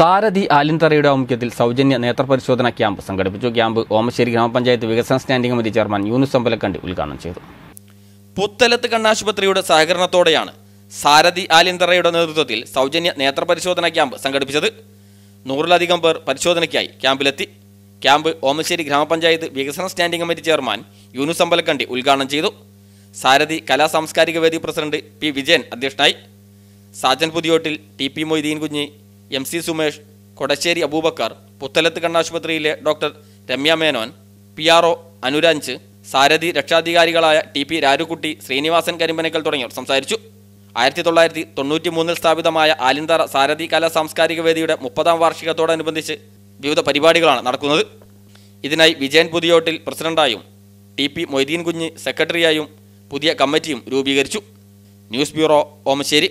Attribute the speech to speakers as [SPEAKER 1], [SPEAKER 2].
[SPEAKER 1] സാരഥി ആലിൻതറയുടെ ഔമുഖ്യത്തിൽ സൗജന്യ നേത്രപരിശോധന ക്യാമ്പ് സംഘടിപ്പിച്ചു ക്യാമ്പ് ഓമശ്ശേരി ഗ്രാമപഞ്ചായത്ത് വികസന standing committee chairman Yunus Ambalakkandi ഉദ്ഘാടനം ചെയ്തു
[SPEAKER 2] പുത്തലത്ത് കണ്ണാശുപത്രിയുടെ സഹകരണത്തോടെയാണ് സാരഥി ആലിൻതറയുടെ നേതൃത്വത്തിൽ സൗജന്യ നേത്രപരിശോധന ക്യാമ്പ് സംഘടിപ്പിച്ചത് നൂറിലധികം പേർ പരിശോധനയ്ക്കായി ക്യാമ്പിലെത്തി ക്യാമ്പ് ഓമശ്ശേരി ഗ്രാമപഞ്ചായത്ത് വികസന standing committee chairman Yunus Ambalakkandi ഉദ്ഘാടനം ചെയ്തു സാരഥി കലാ സാംസ്കാരിക വേദി പ്രസിഡന്റ് പി വിജയൻ അധ്യക്ഷനായി Sajan Puthiyottil T P Moideen Kunju M C Sumesh Kodassery Aboobacker Puthalath കണ്ണാശുപത്രിയിലെ doctor Ramya Menon P R O Anuranj Sarathi രക്ഷാധികാരികളായ ടി പി രാരുക്കുട്ടി ശ്രീനിവാസൻ കരിമ്പനക്കൽ തുടങ്ങിയവർ സംസാരിച്ചു ആയിരത്തി തൊള്ളായിരത്തി തൊണ്ണൂറ്റി മൂന്നിൽ സ്ഥാപിതമായ ആലിന്തറ സാരഥി കലാ സാംസ്കാരിക വേദിയുടെ മുപ്പതാം വാർഷികത്തോടനുബന്ധിച്ച് വിവിധ പരിപാടികളാണ് നടക്കുന്നത് ഇതിനായി വിജയൻ പുതിയോട്ടിൽ പ്രസിഡന്റായും ടി പി മൊയ്തീൻ കുഞ്ഞ് സെക്രട്ടറിയായും പുതിയ കമ്മിറ്റിയും രൂപീകരിച്ചു
[SPEAKER 3] ന്യൂസ് ബ്യൂറോ ഓമശ്ശേരി